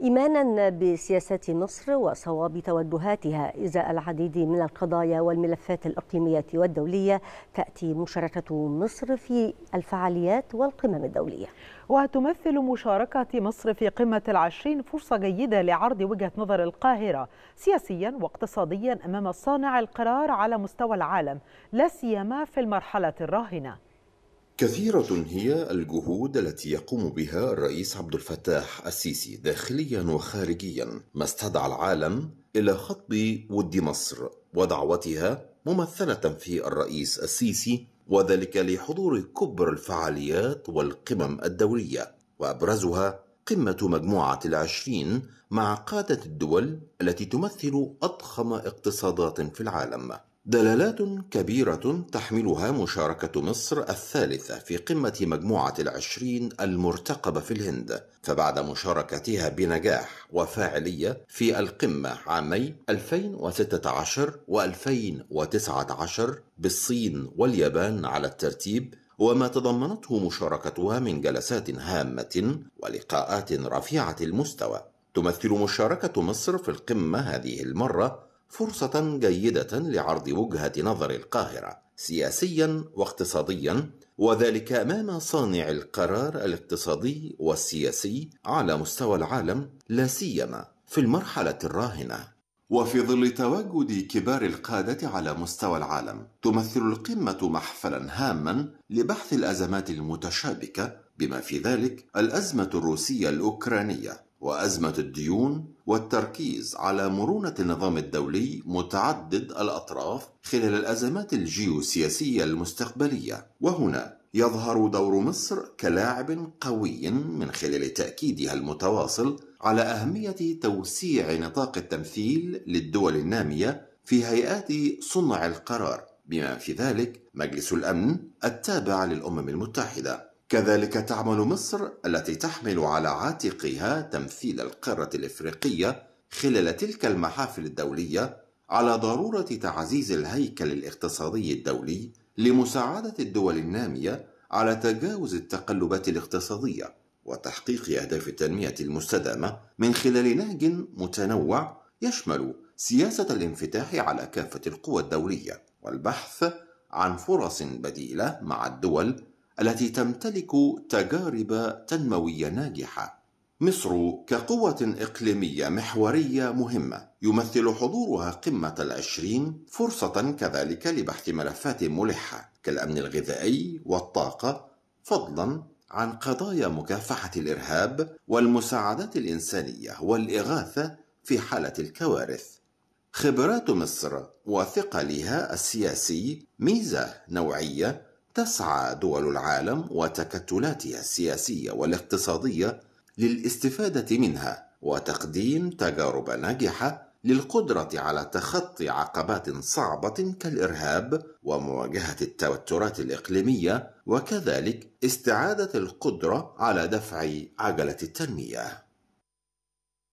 إيمانا بسياسة مصر وصواب توجهاتها إزاء العديد من القضايا والملفات الإقليمية والدولية تأتي مشاركة مصر في الفعاليات والقمم الدولية وتمثل مشاركة مصر في قمة العشرين فرصة جيدة لعرض وجهة نظر القاهرة سياسيا واقتصاديا أمام صانع القرار على مستوى العالم لا سيما في المرحلة الراهنة كثيرة هي الجهود التي يقوم بها الرئيس عبد الفتاح السيسي داخليا وخارجيا ما استدعى العالم إلى خطب ود مصر ودعوتها ممثلة في الرئيس السيسي وذلك لحضور كبر الفعاليات والقمم الدولية وأبرزها قمة مجموعة العشرين مع قادة الدول التي تمثل أضخم اقتصادات في العالم دلالات كبيرة تحملها مشاركة مصر الثالثة في قمة مجموعة العشرين المرتقبة في الهند فبعد مشاركتها بنجاح وفاعلية في القمة عامي 2016 و 2019 بالصين واليابان على الترتيب وما تضمنته مشاركتها من جلسات هامة ولقاءات رفيعة المستوى تمثل مشاركة مصر في القمة هذه المرة فرصة جيدة لعرض وجهة نظر القاهرة سياسيا واقتصاديا وذلك امام صانع القرار الاقتصادي والسياسي على مستوى العالم لا سيما في المرحله الراهنه وفي ظل تواجد كبار القاده على مستوى العالم تمثل القمه محفلا هاما لبحث الازمات المتشابكه بما في ذلك الازمه الروسيه الاوكرانيه وأزمة الديون والتركيز على مرونة النظام الدولي متعدد الأطراف خلال الأزمات الجيوسياسية المستقبلية وهنا يظهر دور مصر كلاعب قوي من خلال تأكيدها المتواصل على أهمية توسيع نطاق التمثيل للدول النامية في هيئات صنع القرار بما في ذلك مجلس الأمن التابع للأمم المتحدة كذلك تعمل مصر التي تحمل على عاتقها تمثيل القارة الإفريقية خلال تلك المحافل الدولية على ضرورة تعزيز الهيكل الاقتصادي الدولي لمساعدة الدول النامية على تجاوز التقلبات الاقتصادية وتحقيق أهداف التنمية المستدامة من خلال نهج متنوع يشمل سياسة الانفتاح على كافة القوى الدولية والبحث عن فرص بديلة مع الدول التي تمتلك تجارب تنموية ناجحة. مصر كقوة إقليمية محورية مهمة يمثل حضورها قمة العشرين فرصة كذلك لبحث ملفات ملحة كالأمن الغذائي والطاقة فضلا عن قضايا مكافحة الإرهاب والمساعدات الإنسانية والإغاثة في حالة الكوارث. خبرات مصر وثقلها السياسي ميزة نوعية تسعى دول العالم وتكتلاتها السياسية والاقتصادية للاستفادة منها وتقديم تجارب ناجحة للقدرة على تخطي عقبات صعبة كالإرهاب ومواجهة التوترات الإقليمية وكذلك استعادة القدرة على دفع عجلة التنمية